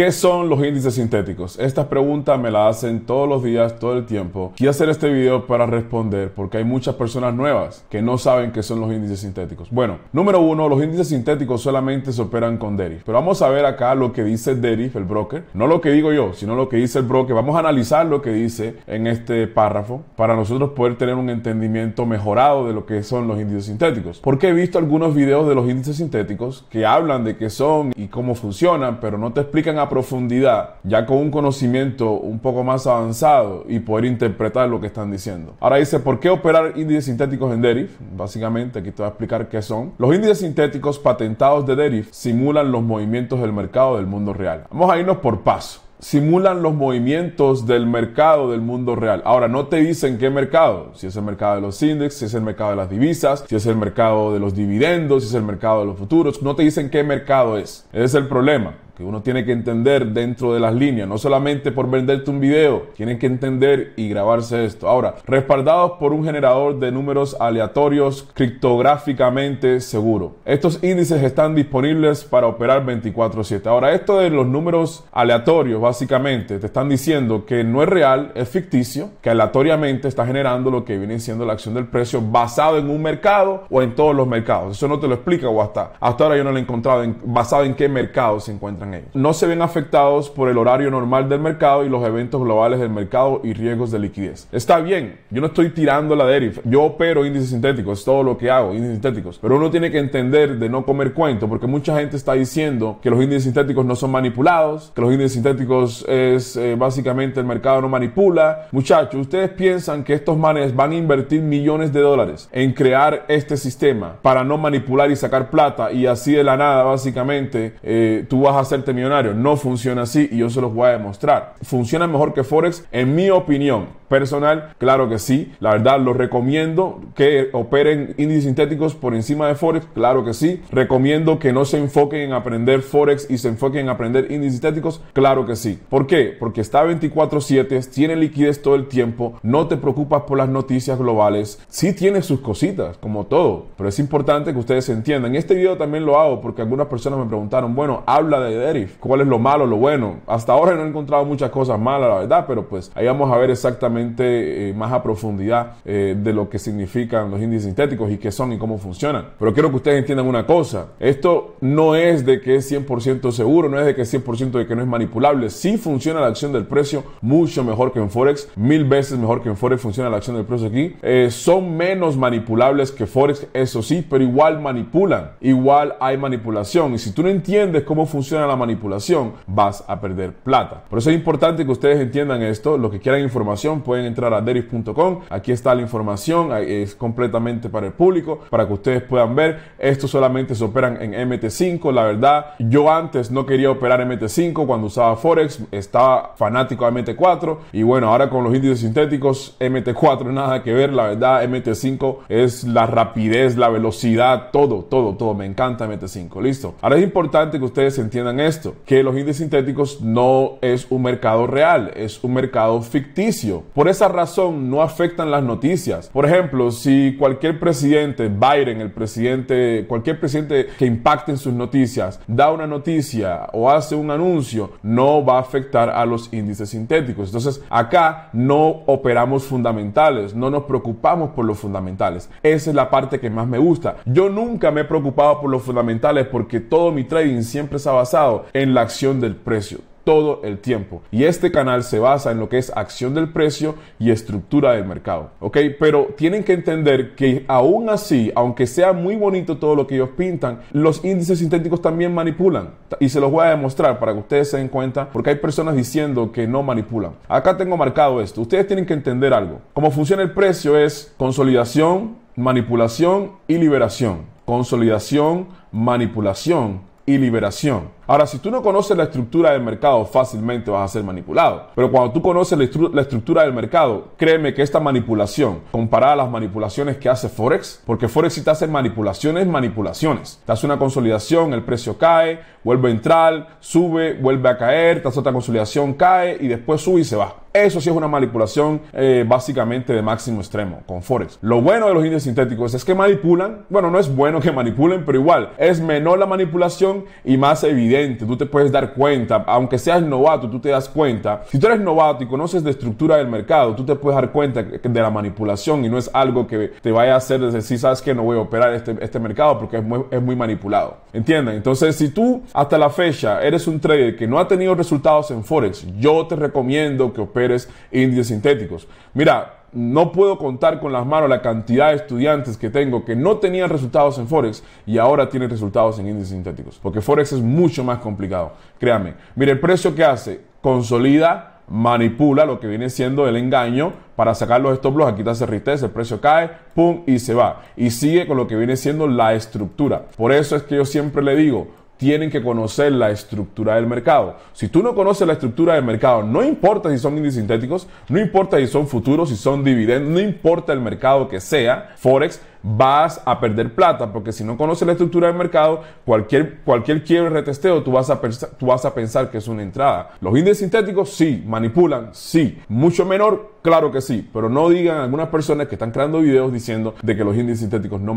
¿Qué son los índices sintéticos? Esta pregunta me la hacen todos los días, todo el tiempo. Quiero hacer este video para responder porque hay muchas personas nuevas que no saben qué son los índices sintéticos. Bueno, número uno, los índices sintéticos solamente se operan con DERIF. Pero vamos a ver acá lo que dice DERIF, el broker. No lo que digo yo, sino lo que dice el broker. Vamos a analizar lo que dice en este párrafo para nosotros poder tener un entendimiento mejorado de lo que son los índices sintéticos. Porque he visto algunos videos de los índices sintéticos que hablan de qué son y cómo funcionan, pero no te explican a profundidad, ya con un conocimiento un poco más avanzado y poder interpretar lo que están diciendo. Ahora dice, ¿por qué operar índices sintéticos en Derif? Básicamente, aquí te voy a explicar qué son. Los índices sintéticos patentados de Derif simulan los movimientos del mercado del mundo real. Vamos a irnos por paso simulan los movimientos del mercado del mundo real. Ahora, no te dicen qué mercado, si es el mercado de los índices, si es el mercado de las divisas, si es el mercado de los dividendos, si es el mercado de los futuros, no te dicen qué mercado es. Ese es el problema uno tiene que entender dentro de las líneas, no solamente por venderte un video, tienen que entender y grabarse esto. Ahora, respaldados por un generador de números aleatorios criptográficamente seguro. Estos índices están disponibles para operar 24/7. Ahora, esto de los números aleatorios, básicamente, te están diciendo que no es real, es ficticio, que aleatoriamente está generando lo que viene siendo la acción del precio basado en un mercado o en todos los mercados. Eso no te lo explica o hasta, ahora yo no lo he encontrado basado en qué mercado se encuentran ellos. No se ven afectados por el horario normal del mercado y los eventos globales del mercado y riesgos de liquidez. Está bien, yo no estoy tirando la deriva, yo opero índices sintéticos, es todo lo que hago, índices sintéticos, pero uno tiene que entender de no comer cuento porque mucha gente está diciendo que los índices sintéticos no son manipulados, que los índices sintéticos es eh, básicamente el mercado no manipula. Muchachos, ustedes piensan que estos manes van a invertir millones de dólares en crear este sistema para no manipular y sacar plata y así de la nada básicamente eh, tú vas a hacer millonario. No funciona así y yo se los voy a demostrar. Funciona mejor que Forex, en mi opinión personal? Claro que sí. La verdad, lo recomiendo que operen índices sintéticos por encima de Forex. Claro que sí. Recomiendo que no se enfoquen en aprender Forex y se enfoquen en aprender índices sintéticos. Claro que sí. ¿Por qué? Porque está 24/7, tiene liquidez todo el tiempo, no te preocupas por las noticias globales. Sí tiene sus cositas, como todo, pero es importante que ustedes entiendan. Este video también lo hago porque algunas personas me preguntaron, bueno, habla de Derif, ¿cuál es lo malo, lo bueno? Hasta ahora no he encontrado muchas cosas malas, la verdad, pero pues ahí vamos a ver exactamente eh, más a profundidad eh, de lo que significan los índices sintéticos y qué son y cómo funcionan. Pero quiero que ustedes entiendan una cosa, esto no es de que es 100% seguro, no es de que es 100% de que no es manipulable, Si funciona la acción del precio mucho mejor que en Forex, mil veces mejor que en Forex funciona la acción del precio aquí, eh, son menos manipulables que Forex, eso sí, pero igual manipulan, igual hay manipulación y si tú no entiendes cómo funciona la manipulación, vas a perder plata. Por eso es importante que ustedes entiendan esto, los que quieran información, pueden entrar a deris.com. Aquí está la información, es completamente para el público, para que ustedes puedan ver. Esto solamente se operan en MT5. La verdad, yo antes no quería operar MT5 cuando usaba Forex, estaba fanático de MT4. Y bueno, ahora con los índices sintéticos, MT4 nada que ver. La verdad, MT5 es la rapidez, la velocidad, todo, todo, todo. Me encanta MT5. Listo. Ahora es importante que ustedes entiendan esto, que los índices sintéticos no es un mercado real, es un mercado ficticio. Por esa razón no afectan las noticias. Por ejemplo, si cualquier presidente, Biden, el presidente, cualquier presidente que impacte en sus noticias, da una noticia o hace un anuncio, no va a afectar a los índices sintéticos. Entonces, acá no operamos fundamentales, no nos preocupamos por los fundamentales. Esa es la parte que más me gusta. Yo nunca me he preocupado por los fundamentales porque todo mi trading siempre se ha basado en la acción del precio todo el tiempo. Y este canal se basa en lo que es acción del precio y estructura del mercado. ¿Ok? Pero tienen que entender que aún así, aunque sea muy bonito todo lo que ellos pintan, los índices sintéticos también manipulan. Y se los voy a demostrar para que ustedes se den cuenta, porque hay personas diciendo que no manipulan. Acá tengo marcado esto. Ustedes tienen que entender algo. Cómo funciona el precio es consolidación, manipulación y liberación. Consolidación, manipulación y liberación. Ahora, si tú no conoces la estructura del mercado, fácilmente vas a ser manipulado. Pero cuando tú conoces la, estructura del mercado, créeme que esta manipulación, comparada a las manipulaciones que hace Forex, porque Forex si te hace manipulaciones, manipulaciones. Te hace una consolidación, el precio cae, vuelve a entrar, sube, vuelve a caer, te hace otra consolidación, cae y después sube y se va. Eso sí es una manipulación eh, básicamente de máximo extremo con Forex. Lo bueno de los índices sintéticos es que manipulan, bueno, no es bueno que manipulen, pero igual es menor la manipulación y más evidente tú te puedes dar cuenta, aunque seas novato, tú te das cuenta. Si tú eres novato y conoces la estructura del mercado, tú te puedes dar cuenta de la manipulación y no es algo que te vaya a hacer decir, sabes que no voy a operar este, este, mercado porque es muy, es muy manipulado. ¿Entienden? Entonces, si tú hasta la fecha eres un trader que no ha tenido resultados en Forex, yo te recomiendo que operes índices sintéticos. Mira, no puedo contar con las manos la cantidad de estudiantes que tengo que no tenían resultados en Forex y ahora tienen resultados en índices sintéticos. Porque Forex es mucho más complicado. Créame. Mire, el precio que hace consolida, manipula lo que viene siendo el engaño para sacar los stop loss, aquí te el precio cae, pum, y se va. Y sigue con lo que viene siendo la estructura. Por eso es que yo siempre le digo, tienen que conocer la estructura del mercado. Si tú no conoces la estructura del mercado, no importa si son sintéticos, no importa si son futuros, si son dividendos, no importa el mercado que sea, Forex, vas a perder plata, porque si no conoces la estructura del mercado, cualquier, cualquier quiebre retesteo, tú vas, a tú vas a pensar que es una entrada. Los índices sintéticos, sí, manipulan, sí. Mucho menor, claro que sí, pero no digan algunas personas que están creando videos diciendo de que los índices sintéticos no,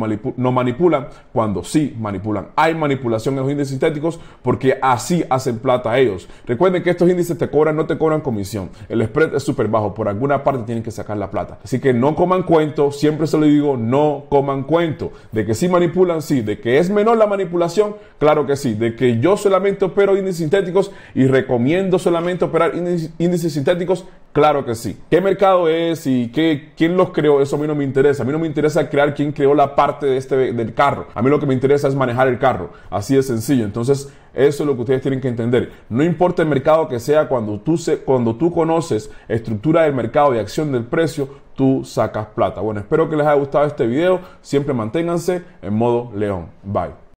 manipulan, cuando sí manipulan. Hay manipulación en los índices sintéticos porque así hacen plata ellos. Recuerden que estos índices te cobran, no te cobran comisión. El spread es súper bajo, por alguna parte tienen que sacar la plata. Así que no coman cuentos, siempre se lo digo, no coman cuento. De que sí manipulan, sí. De que es menor la manipulación, claro que sí. De que yo solamente opero índices sintéticos y recomiendo solamente operar índices sintéticos, claro que sí. ¿Qué mercado es y qué, quién los creó? Eso a mí no me interesa. A mí no me interesa crear quién creó la parte de este, del carro. A mí lo que me interesa es manejar el carro. Así de sencillo. Entonces, eso es lo que ustedes tienen que entender. No importa el mercado que sea, cuando tú, se, cuando tú conoces estructura del mercado y acción del precio, tú sacas plata. Bueno, espero que les haya gustado este video. Siempre manténganse en modo león. Bye.